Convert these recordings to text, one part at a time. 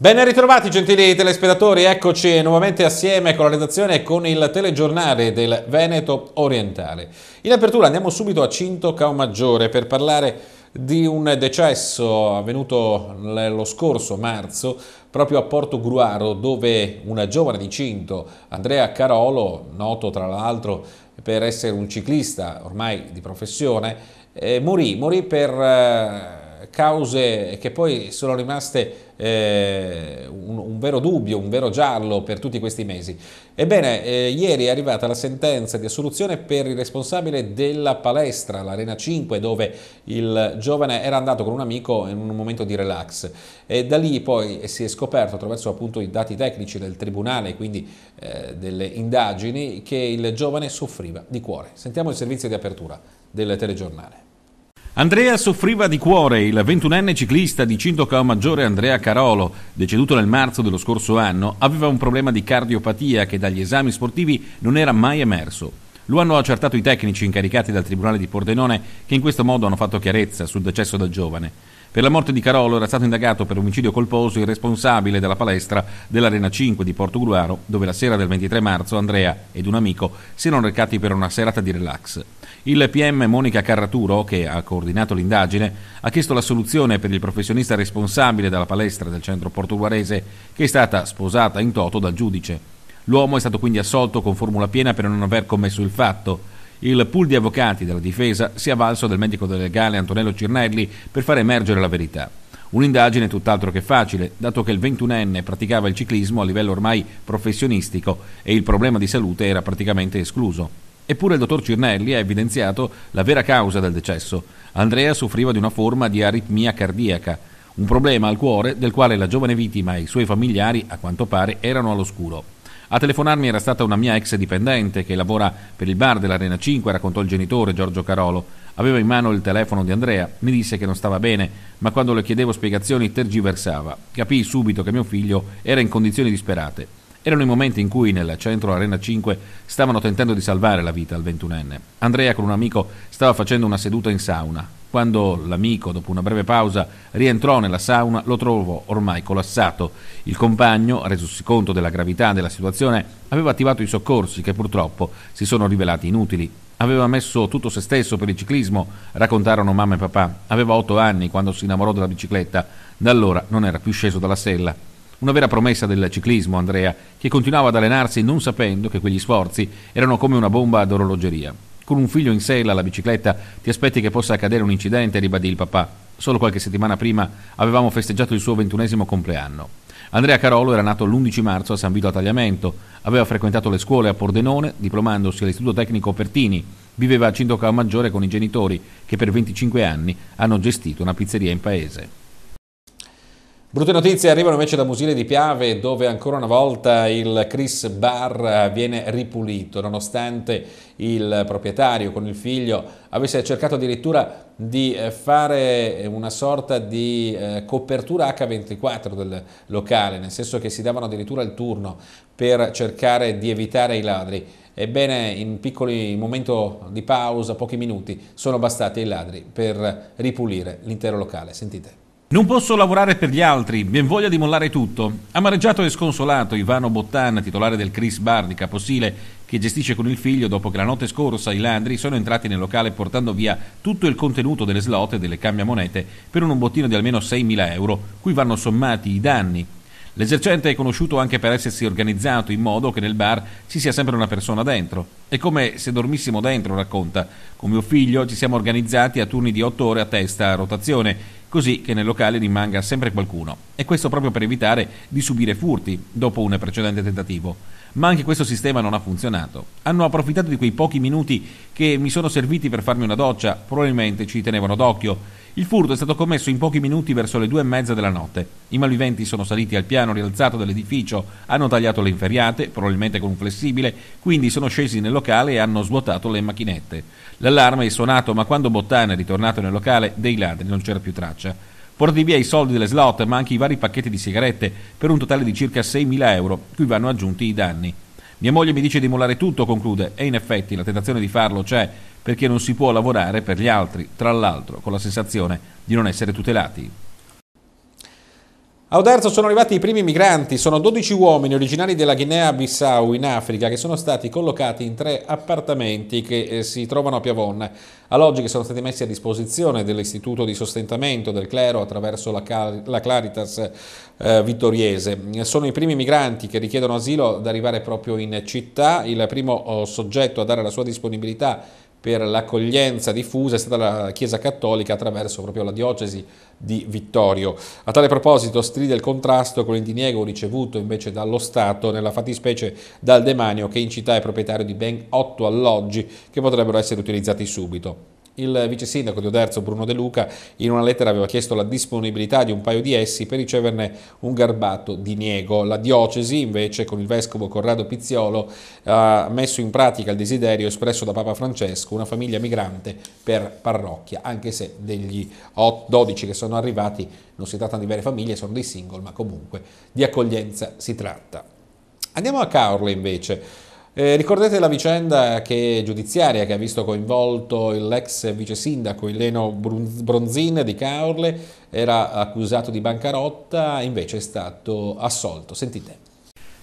Ben ritrovati gentili telespettatori, eccoci nuovamente assieme con la redazione e con il telegiornale del Veneto Orientale. In apertura andiamo subito a Cinto Caomaggiore per parlare di un decesso avvenuto lo scorso marzo proprio a Porto Gruaro dove una giovane di Cinto, Andrea Carolo, noto tra l'altro per essere un ciclista ormai di professione, eh, morì, morì per... Eh, cause che poi sono rimaste eh, un, un, vero dubbio, un vero giallo per tutti questi mesi. Ebbene, eh, ieri è arrivata la sentenza di assoluzione per il responsabile della palestra, l'Arena 5, dove il giovane era andato con un amico in un momento di relax. E da lì poi si è scoperto, attraverso appunto i dati tecnici del tribunale, quindi eh, delle indagini, che il giovane soffriva di cuore. Sentiamo il servizio di apertura del telegiornale. Andrea soffriva di cuore, il 21enne ciclista di Cintocao maggiore Andrea Carolo, deceduto nel marzo dello scorso anno, aveva un problema di cardiopatia che dagli esami sportivi non era mai emerso. Lo hanno accertato i tecnici incaricati dal Tribunale di Pordenone che in questo modo hanno fatto chiarezza sul decesso del giovane. Per la morte di Carolo era stato indagato per omicidio colposo il responsabile della palestra dell'Arena 5 di Porto Guaro, dove la sera del 23 marzo Andrea ed un amico si erano recati per una serata di relax. Il PM Monica Carraturo, che ha coordinato l'indagine, ha chiesto la soluzione per il professionista responsabile della palestra del centro portuguarese, che è stata sposata in toto dal giudice. L'uomo è stato quindi assolto con formula piena per non aver commesso il fatto il pool di avvocati della difesa si è avvalso del medico legale Antonello Cirnelli per far emergere la verità. Un'indagine tutt'altro che facile, dato che il 21enne praticava il ciclismo a livello ormai professionistico e il problema di salute era praticamente escluso. Eppure il dottor Cirnelli ha evidenziato la vera causa del decesso. Andrea soffriva di una forma di aritmia cardiaca, un problema al cuore del quale la giovane vittima e i suoi familiari, a quanto pare, erano all'oscuro. A telefonarmi era stata una mia ex dipendente che lavora per il bar dell'Arena 5, raccontò il genitore Giorgio Carolo. Aveva in mano il telefono di Andrea, mi disse che non stava bene, ma quando le chiedevo spiegazioni tergiversava. Capii subito che mio figlio era in condizioni disperate. Erano i momenti in cui nel centro Arena 5 stavano tentando di salvare la vita al ventunenne. Andrea con un amico stava facendo una seduta in sauna. Quando l'amico, dopo una breve pausa, rientrò nella sauna, lo trovò ormai collassato. Il compagno, resosi conto della gravità della situazione, aveva attivato i soccorsi che purtroppo si sono rivelati inutili. Aveva messo tutto se stesso per il ciclismo, raccontarono mamma e papà. Aveva otto anni quando si innamorò della bicicletta. Da allora non era più sceso dalla sella. Una vera promessa del ciclismo, Andrea, che continuava ad allenarsi non sapendo che quegli sforzi erano come una bomba ad orologeria. Con un figlio in sella alla bicicletta ti aspetti che possa accadere un incidente, ribadì il papà. Solo qualche settimana prima avevamo festeggiato il suo ventunesimo compleanno. Andrea Carolo era nato l'11 marzo a San Vito a Tagliamento, aveva frequentato le scuole a Pordenone, diplomandosi all'Istituto Tecnico Pertini, viveva a Cindocao Maggiore con i genitori che per 25 anni hanno gestito una pizzeria in paese. Brutte notizie arrivano invece da Musile di Piave dove ancora una volta il Chris Bar viene ripulito nonostante il proprietario con il figlio avesse cercato addirittura di eh, fare una sorta di eh, copertura H24 del locale, nel senso che si davano addirittura il turno per cercare di evitare i ladri. Ebbene, in piccoli momenti di pausa, pochi minuti, sono bastati i ladri per ripulire l'intero locale. Sentite. Non posso lavorare per gli altri, ben voglia di mollare tutto. Amareggiato e sconsolato, Ivano Bottan, titolare del Chris Bar di Caposile, che gestisce con il figlio dopo che la notte scorsa i landri sono entrati nel locale portando via tutto il contenuto delle slot e delle cambiamonete per un bottino di almeno 6.000 euro, cui vanno sommati i danni L'esercente è conosciuto anche per essersi organizzato in modo che nel bar ci sia sempre una persona dentro. È come se dormissimo dentro, racconta. Con mio figlio ci siamo organizzati a turni di otto ore a testa a rotazione, così che nel locale rimanga sempre qualcuno. E questo proprio per evitare di subire furti dopo un precedente tentativo. Ma anche questo sistema non ha funzionato. Hanno approfittato di quei pochi minuti che mi sono serviti per farmi una doccia, probabilmente ci tenevano d'occhio il furto è stato commesso in pochi minuti verso le due e mezza della notte. I malviventi sono saliti al piano rialzato dell'edificio, hanno tagliato le inferriate, probabilmente con un flessibile, quindi sono scesi nel locale e hanno svuotato le macchinette. L'allarme è suonato, ma quando Bottana è ritornato nel locale, dei ladri non c'era più traccia. Porti via i soldi delle slot, ma anche i vari pacchetti di sigarette, per un totale di circa 6.000 euro, cui vanno aggiunti i danni. Mia moglie mi dice di mollare tutto, conclude, e in effetti la tentazione di farlo c'è, perché non si può lavorare per gli altri, tra l'altro con la sensazione di non essere tutelati. A Oderzo sono arrivati i primi migranti, sono 12 uomini originari della Guinea-Bissau in Africa che sono stati collocati in tre appartamenti che eh, si trovano a Piavon, alloggi che sono stati messi a disposizione dell'istituto di sostentamento del clero attraverso la, Cal la Claritas eh, Vittoriese. Sono i primi migranti che richiedono asilo ad arrivare proprio in città, il primo oh, soggetto a dare la sua disponibilità per l'accoglienza diffusa è stata la Chiesa Cattolica attraverso proprio la diocesi di Vittorio. A tale proposito stride il contrasto con il diniego ricevuto invece dallo Stato, nella fattispecie dal demanio che in città è proprietario di ben otto alloggi che potrebbero essere utilizzati subito. Il vice sindaco di Oderzo Bruno De Luca in una lettera aveva chiesto la disponibilità di un paio di essi per riceverne un garbato diniego. La diocesi invece con il vescovo Corrado Pizziolo ha messo in pratica il desiderio espresso da Papa Francesco, una famiglia migrante per parrocchia, anche se degli 8, 12 che sono arrivati non si trattano di vere famiglie, sono dei single, ma comunque di accoglienza si tratta. Andiamo a Caorle invece. Eh, ricordate la vicenda che, giudiziaria che ha visto coinvolto l'ex vice sindaco Ileno Bronzin di Caorle, era accusato di bancarotta, invece è stato assolto. Sentite.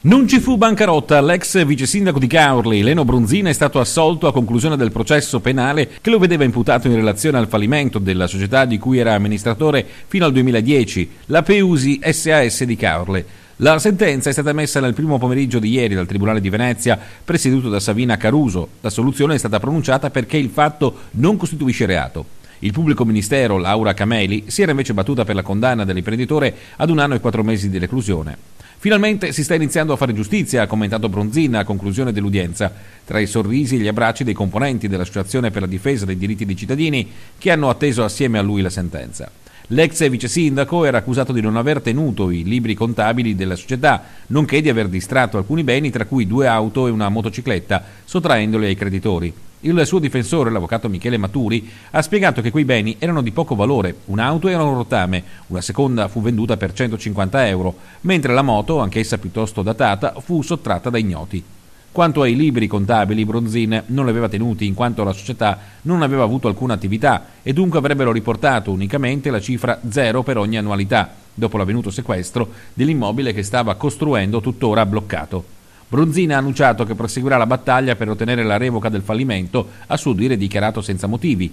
Non ci fu bancarotta, l'ex vice sindaco di Caorle, Leno Bronzina, è stato assolto a conclusione del processo penale che lo vedeva imputato in relazione al fallimento della società di cui era amministratore fino al 2010, la Peusi SAS di Caorle. La sentenza è stata emessa nel primo pomeriggio di ieri dal Tribunale di Venezia, presieduto da Savina Caruso. La soluzione è stata pronunciata perché il fatto non costituisce reato. Il pubblico ministero, Laura Cameli, si era invece battuta per la condanna dell'imprenditore ad un anno e quattro mesi di reclusione. Finalmente si sta iniziando a fare giustizia, ha commentato Bronzina a conclusione dell'udienza, tra i sorrisi e gli abbracci dei componenti dell'Associazione per la difesa dei diritti dei cittadini che hanno atteso assieme a lui la sentenza. L'ex vice sindaco era accusato di non aver tenuto i libri contabili della società, nonché di aver distratto alcuni beni, tra cui due auto e una motocicletta, sottraendoli ai creditori. Il suo difensore, l'avvocato Michele Maturi, ha spiegato che quei beni erano di poco valore, un'auto era un rotame, una seconda fu venduta per 150 euro, mentre la moto, anch'essa piuttosto datata, fu sottratta dai ignoti. Quanto ai libri contabili, Bronzin non li aveva tenuti in quanto la società non aveva avuto alcuna attività e dunque avrebbero riportato unicamente la cifra zero per ogni annualità, dopo l'avvenuto sequestro dell'immobile che stava costruendo tuttora bloccato. Bronzina ha annunciato che proseguirà la battaglia per ottenere la revoca del fallimento, a suo dire dichiarato senza motivi,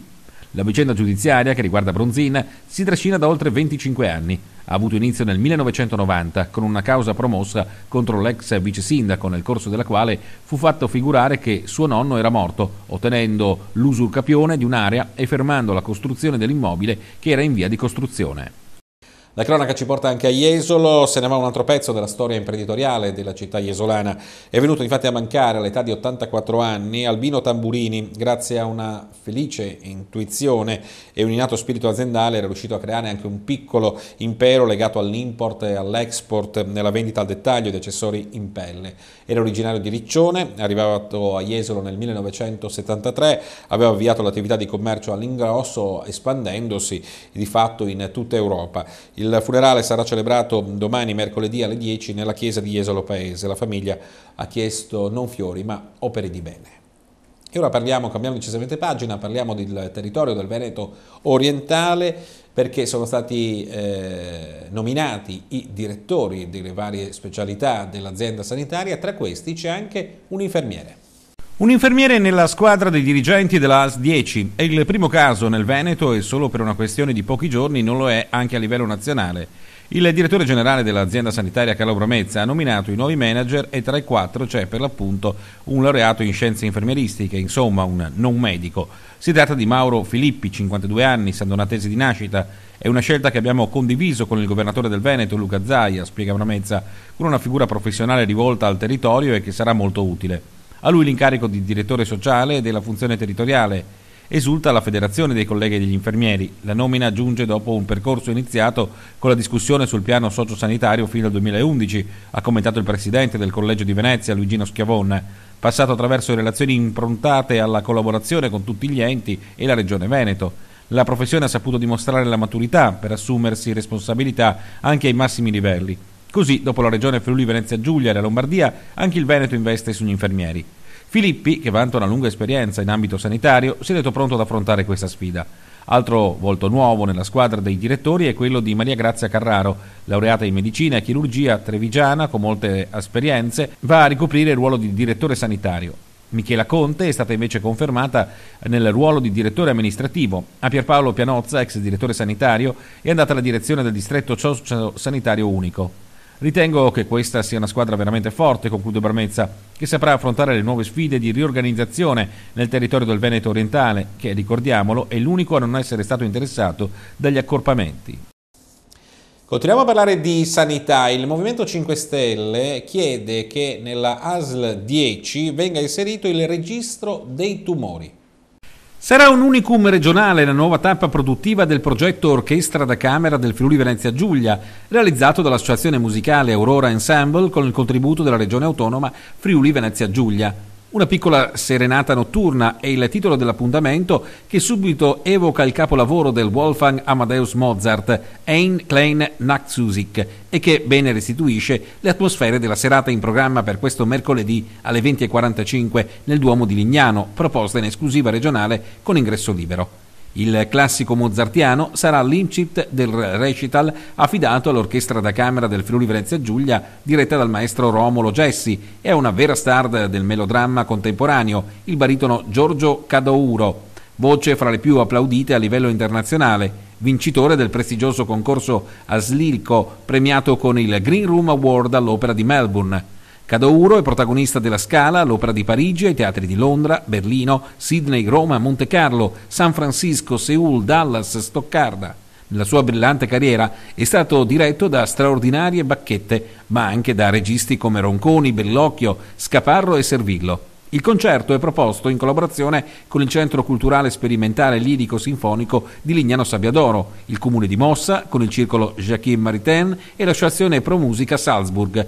la vicenda giudiziaria che riguarda Bronzin si trascina da oltre 25 anni. Ha avuto inizio nel 1990 con una causa promossa contro l'ex vice sindaco, nel corso della quale fu fatto figurare che suo nonno era morto, ottenendo l'usurcapione di un'area e fermando la costruzione dell'immobile che era in via di costruzione. La cronaca ci porta anche a Jesolo, se ne va un altro pezzo della storia imprenditoriale della città jesolana. È venuto infatti a mancare all'età di 84 anni Albino Tamburini, grazie a una felice intuizione e un innato spirito aziendale era riuscito a creare anche un piccolo impero legato all'import e all'export nella vendita al dettaglio di accessori in pelle. Era originario di Riccione, arrivato a Jesolo nel 1973, aveva avviato l'attività di commercio all'ingrosso espandendosi di fatto in tutta Europa. Il il funerale sarà celebrato domani, mercoledì alle 10, nella chiesa di Jesolo Paese. La famiglia ha chiesto non fiori, ma opere di bene. E ora parliamo, cambiamo decisamente pagina, parliamo del territorio del Veneto orientale perché sono stati eh, nominati i direttori delle varie specialità dell'azienda sanitaria, tra questi c'è anche un infermiere. Un infermiere nella squadra dei dirigenti della AS 10 è il primo caso nel Veneto e solo per una questione di pochi giorni non lo è anche a livello nazionale. Il direttore generale dell'azienda sanitaria Calabramezza ha nominato i nuovi manager e tra i quattro c'è per l'appunto un laureato in scienze infermieristiche, insomma un non medico. Si tratta di Mauro Filippi, 52 anni, sandonatese di nascita. È una scelta che abbiamo condiviso con il governatore del Veneto, Luca Zaia, spiega Bramezza, con una figura professionale rivolta al territorio e che sarà molto utile. A lui l'incarico di direttore sociale e della funzione territoriale. Esulta la Federazione dei colleghi degli infermieri. La nomina giunge dopo un percorso iniziato con la discussione sul piano sociosanitario fino al 2011, ha commentato il presidente del Collegio di Venezia, Luigino Schiavon, passato attraverso relazioni improntate alla collaborazione con tutti gli enti e la Regione Veneto. La professione ha saputo dimostrare la maturità per assumersi responsabilità anche ai massimi livelli. Così, dopo la regione Friuli Venezia Giulia e la Lombardia, anche il Veneto investe sugli infermieri. Filippi, che vanta una lunga esperienza in ambito sanitario, si è detto pronto ad affrontare questa sfida. Altro volto nuovo nella squadra dei direttori è quello di Maria Grazia Carraro, laureata in medicina e chirurgia trevigiana con molte esperienze, va a ricoprire il ruolo di direttore sanitario. Michela Conte è stata invece confermata nel ruolo di direttore amministrativo. A Pierpaolo Pianozza, ex direttore sanitario, è andata alla direzione del distretto socio sanitario unico. Ritengo che questa sia una squadra veramente forte, conclude Barmezza, che saprà affrontare le nuove sfide di riorganizzazione nel territorio del Veneto orientale, che, ricordiamolo, è l'unico a non essere stato interessato dagli accorpamenti. Continuiamo a parlare di sanità. Il Movimento 5 Stelle chiede che nella ASL 10 venga inserito il registro dei tumori. Sarà un unicum regionale la nuova tappa produttiva del progetto Orchestra da Camera del Friuli Venezia Giulia, realizzato dall'associazione musicale Aurora Ensemble con il contributo della regione autonoma Friuli Venezia Giulia. Una piccola serenata notturna è il titolo dell'appuntamento che subito evoca il capolavoro del Wolfgang Amadeus Mozart, Ein Klein Nachtmusik, e che bene restituisce le atmosfere della serata in programma per questo mercoledì alle 20.45 nel Duomo di Lignano, proposta in esclusiva regionale con ingresso libero. Il classico mozartiano sarà l'incipit del recital affidato all'orchestra da camera del Friuli Venezia Giulia diretta dal maestro Romolo Gessi e a una vera star del melodramma contemporaneo, il baritono Giorgio Cadouro, voce fra le più applaudite a livello internazionale vincitore del prestigioso concorso Aslilco, premiato con il Green Room Award all'Opera di Melbourne. Cadouro è protagonista della Scala, l'Opera di Parigi, ai teatri di Londra, Berlino, Sydney, Roma, Monte Carlo, San Francisco, Seoul, Dallas, Stoccarda. Nella sua brillante carriera è stato diretto da straordinarie bacchette, ma anche da registi come Ronconi, Bellocchio, Scaparro e Servillo. Il concerto è proposto in collaborazione con il Centro Culturale Sperimentale Lirico Sinfonico di Lignano Sabbiadoro, il Comune di Mossa, con il Circolo Jacquim Maritain e l'Associazione Pro Musica Salzburg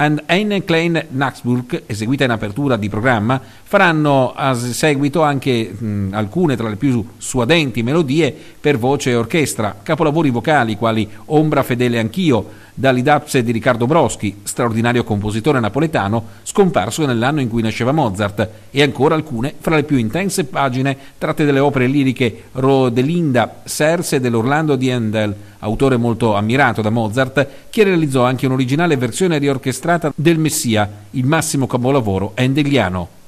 and Eine Klein Naxburg, eseguita in apertura di programma, faranno a seguito anche mh, alcune tra le più suadenti melodie per voce e orchestra, capolavori vocali quali Ombra fedele anch'io, dall'idapse di Riccardo Broschi, straordinario compositore napoletano, scomparso nell'anno in cui nasceva Mozart, e ancora alcune fra le più intense pagine tratte dalle opere liriche Rodelinda, Serse dell'Orlando di Handel, autore molto ammirato da Mozart, che realizzò anche un'originale versione riorchestrata del Messia, il massimo capolavoro endeliano.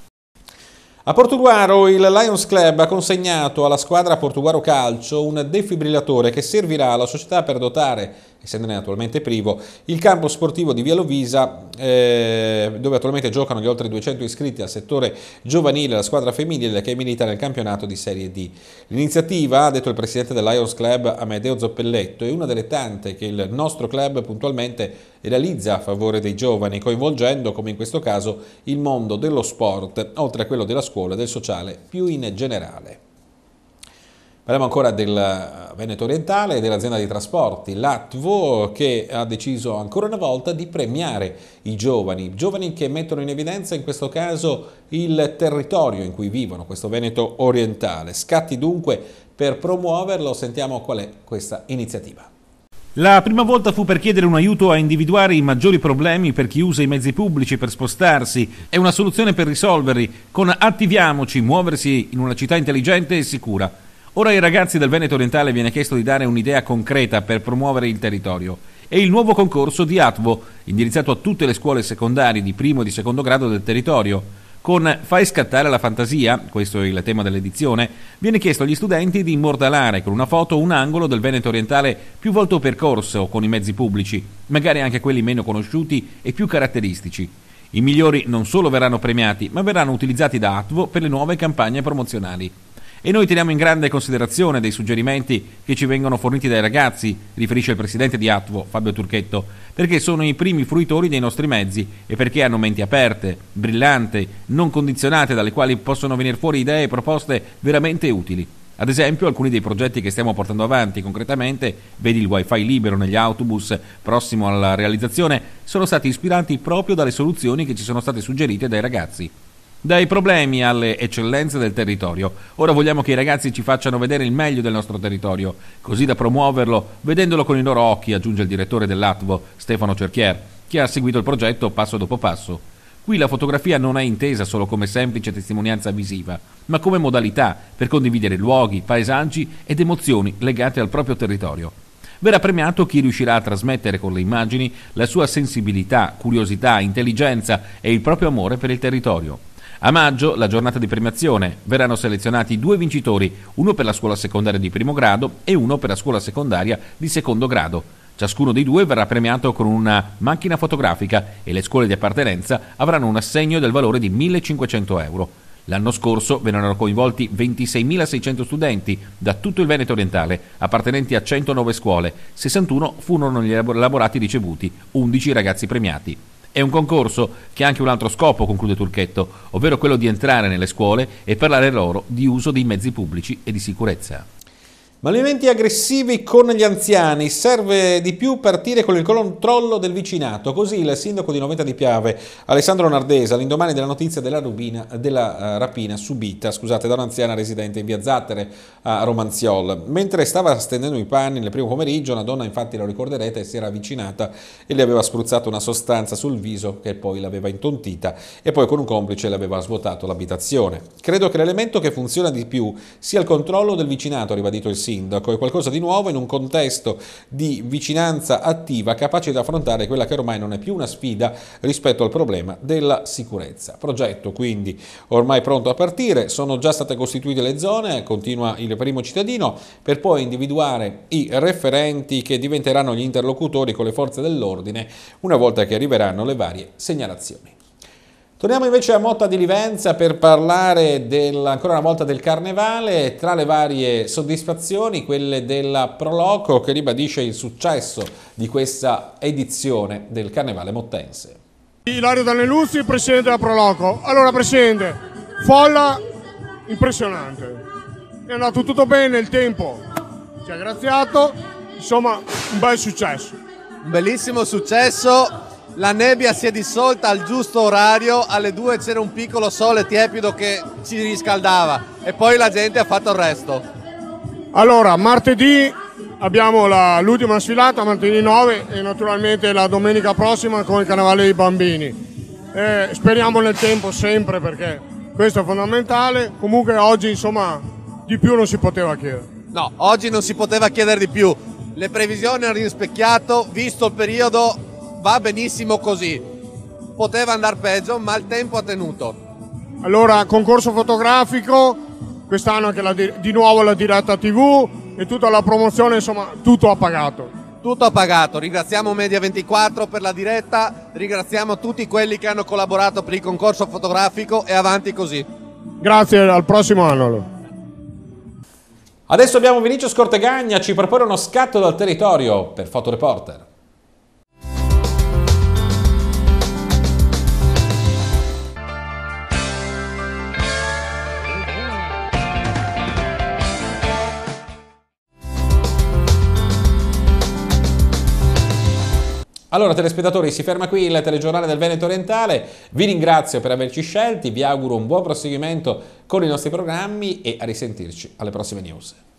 A Portuguaro il Lions Club ha consegnato alla squadra Portuguaro Calcio un defibrillatore che servirà alla società per dotare essendone attualmente privo, il campo sportivo di Via Lovisa, eh, dove attualmente giocano gli oltre 200 iscritti al settore giovanile, la squadra femminile che milita nel campionato di Serie D. L'iniziativa, ha detto il presidente del Club Amedeo Zoppelletto, è una delle tante che il nostro club puntualmente realizza a favore dei giovani, coinvolgendo, come in questo caso, il mondo dello sport, oltre a quello della scuola e del sociale più in generale. Parliamo ancora del Veneto Orientale e dell'azienda di trasporti, l'ATVO, che ha deciso ancora una volta di premiare i giovani, giovani che mettono in evidenza in questo caso il territorio in cui vivono, questo Veneto Orientale. Scatti dunque per promuoverlo, sentiamo qual è questa iniziativa. La prima volta fu per chiedere un aiuto a individuare i maggiori problemi per chi usa i mezzi pubblici per spostarsi e una soluzione per risolverli con Attiviamoci, muoversi in una città intelligente e sicura. Ora ai ragazzi del Veneto Orientale viene chiesto di dare un'idea concreta per promuovere il territorio e il nuovo concorso di Atvo, indirizzato a tutte le scuole secondarie di primo e di secondo grado del territorio. Con Fai scattare la fantasia, questo è il tema dell'edizione, viene chiesto agli studenti di immortalare con una foto un angolo del Veneto orientale più volte percorso con i mezzi pubblici, magari anche quelli meno conosciuti e più caratteristici. I migliori non solo verranno premiati, ma verranno utilizzati da Atvo per le nuove campagne promozionali. E noi teniamo in grande considerazione dei suggerimenti che ci vengono forniti dai ragazzi, riferisce il presidente di Atvo, Fabio Turchetto, perché sono i primi fruitori dei nostri mezzi e perché hanno menti aperte, brillanti, non condizionate, dalle quali possono venire fuori idee e proposte veramente utili. Ad esempio, alcuni dei progetti che stiamo portando avanti concretamente, vedi il wifi libero negli autobus prossimo alla realizzazione, sono stati ispirati proprio dalle soluzioni che ci sono state suggerite dai ragazzi. Dai problemi alle eccellenze del territorio. Ora vogliamo che i ragazzi ci facciano vedere il meglio del nostro territorio, così da promuoverlo vedendolo con i loro occhi, aggiunge il direttore dell'Atvo, Stefano Cerchier, che ha seguito il progetto passo dopo passo. Qui la fotografia non è intesa solo come semplice testimonianza visiva, ma come modalità per condividere luoghi, paesaggi ed emozioni legate al proprio territorio verrà premiato chi riuscirà a trasmettere con le immagini la sua sensibilità, curiosità, intelligenza e il proprio amore per il territorio. A maggio, la giornata di premiazione, verranno selezionati due vincitori, uno per la scuola secondaria di primo grado e uno per la scuola secondaria di secondo grado. Ciascuno dei due verrà premiato con una macchina fotografica e le scuole di appartenenza avranno un assegno del valore di 1500 euro. L'anno scorso vennero coinvolti 26.600 studenti da tutto il Veneto orientale, appartenenti a 109 scuole. 61 furono gli elaborati ricevuti, 11 ragazzi premiati. È un concorso che ha anche un altro scopo, conclude Turchetto, ovvero quello di entrare nelle scuole e parlare loro di uso dei mezzi pubblici e di sicurezza. Ma alimenti aggressivi con gli anziani serve di più partire con il controllo del vicinato. Così il sindaco di Noventa di Piave, Alessandro Nardesa, all'indomani della notizia della, rubina, della eh, rapina subita scusate, da un'anziana residente in via Zattere a Romanziol. Mentre stava stendendo i panni nel primo pomeriggio, una donna, infatti lo ricorderete, si era avvicinata e le aveva spruzzato una sostanza sul viso che poi l'aveva intontita e poi con un complice le aveva svuotato l'abitazione. Credo che l'elemento che funziona di più sia il controllo del vicinato, ribadito il sindaco sindaco, è qualcosa di nuovo in un contesto di vicinanza attiva capace di affrontare quella che ormai non è più una sfida rispetto al problema della sicurezza. Progetto quindi ormai pronto a partire, sono già state costituite le zone, continua il primo cittadino, per poi individuare i referenti che diventeranno gli interlocutori con le forze dell'ordine una volta che arriveranno le varie segnalazioni. Torniamo invece a Motta di Livenza per parlare del, ancora una volta del carnevale, tra le varie soddisfazioni quelle della Proloco che ribadisce il successo di questa edizione del carnevale mottense. Ilario Daneluzzi, presidente della Proloco. Allora presidente, folla impressionante, è andato tutto bene, il tempo ci ha graziato, insomma un bel successo. Un bellissimo successo la nebbia si è dissolta al giusto orario, alle 2 c'era un piccolo sole tiepido che ci riscaldava e poi la gente ha fatto il resto. Allora, martedì abbiamo l'ultima sfilata, martedì 9 e naturalmente la domenica prossima con il Carnevale dei Bambini. Eh, speriamo nel tempo sempre perché questo è fondamentale, comunque oggi insomma di più non si poteva chiedere. No, oggi non si poteva chiedere di più. Le previsioni hanno rispecchiato, visto il periodo va benissimo così. Poteva andare peggio, ma il tempo ha tenuto. Allora, concorso fotografico, quest'anno anche la, di nuovo la diretta TV e tutta la promozione, insomma, tutto ha pagato. Tutto ha pagato, ringraziamo Media24 per la diretta, ringraziamo tutti quelli che hanno collaborato per il concorso fotografico e avanti così. Grazie, al prossimo anno. Adesso abbiamo Vinicio Scortegagna, ci propone uno scatto dal territorio per Fotoreporter. Allora, telespettatori, si ferma qui il telegiornale del Veneto Orientale. Vi ringrazio per averci scelti, vi auguro un buon proseguimento con i nostri programmi e a risentirci alle prossime news.